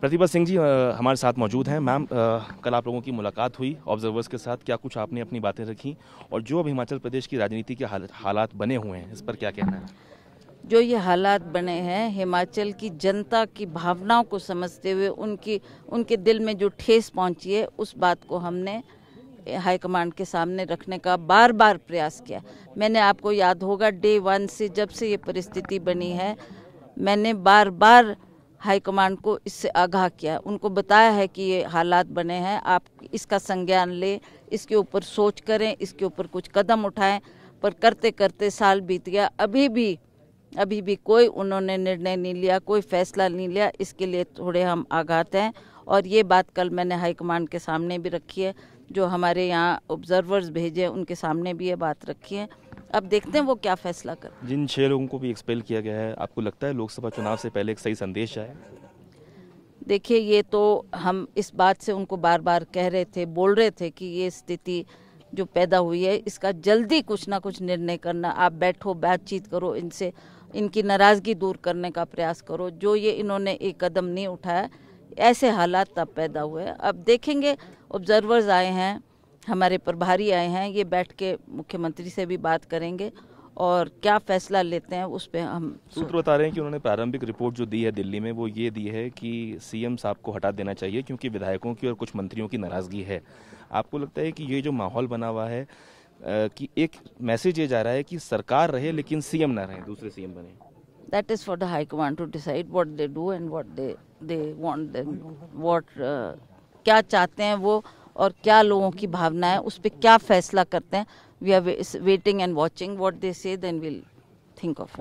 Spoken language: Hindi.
प्रतिभा सिंह जी हमारे साथ मौजूद हैं मैम कल आप लोगों की मुलाकात हुई ऑब्जर्वर्स के साथ क्या कुछ आपने अपनी बातें रखी और जो अब हिमाचल प्रदेश की राजनीति के हाल, हालात बने हुए हैं इस पर क्या कहना है जो ये हालात बने हैं हिमाचल की जनता की भावनाओं को समझते हुए उनकी उनके दिल में जो ठेस पहुंची है उस बात को हमने हाईकमांड के सामने रखने का बार बार प्रयास किया मैंने आपको याद होगा डे वन से जब से ये परिस्थिति बनी है मैंने बार बार हाईकमांड को इससे आगाह किया उनको बताया है कि ये हालात बने हैं आप इसका संज्ञान लें इसके ऊपर सोच करें इसके ऊपर कुछ कदम उठाएं पर करते करते साल बीत गया अभी भी अभी भी कोई उन्होंने निर्णय नहीं लिया कोई फैसला नहीं लिया इसके लिए थोड़े हम आघात हैं और ये बात कल मैंने हाईकमांड के सामने भी रखी है जो हमारे यहाँ ऑब्जर्वर्स भेजे उनके सामने भी ये बात रखी है अब देखते हैं वो क्या फैसला कर जिन छह लोगों को भी एक्सपेल किया गया है आपको लगता है लोकसभा चुनाव से पहले एक सही संदेश आए देखिए ये तो हम इस बात से उनको बार बार कह रहे थे बोल रहे थे कि ये स्थिति जो पैदा हुई है इसका जल्दी कुछ ना कुछ निर्णय करना आप बैठो बातचीत करो इनसे इनकी नाराज़गी दूर करने का प्रयास करो जो ये इन्होंने एक कदम नहीं उठाया ऐसे हालात तब पैदा हुए अब देखेंगे ऑब्जर्वर्स आए हैं हमारे प्रभारी आए हैं ये बैठ के मुख्यमंत्री से भी बात करेंगे और क्या फैसला लेते हैं उस पर हम सूत्र बता रहे हैं कि उन्होंने प्रारंभिक रिपोर्ट जो दी है दिल्ली में वो ये दी है कि सीएम साहब को हटा देना चाहिए क्योंकि विधायकों की और कुछ मंत्रियों की नाराज़गी है आपको लगता है कि ये जो माहौल बना हुआ है कि एक मैसेज ये जा रहा है कि सरकार रहे लेकिन सीएम ना रहे दूसरे सीएम बने that is for the high command to decide what they do and what they they want them क्या चाहते हैं वो और क्या लोगों की भावना है उस पर क्या फैसला करते हैं we are waiting and watching what they say then will think of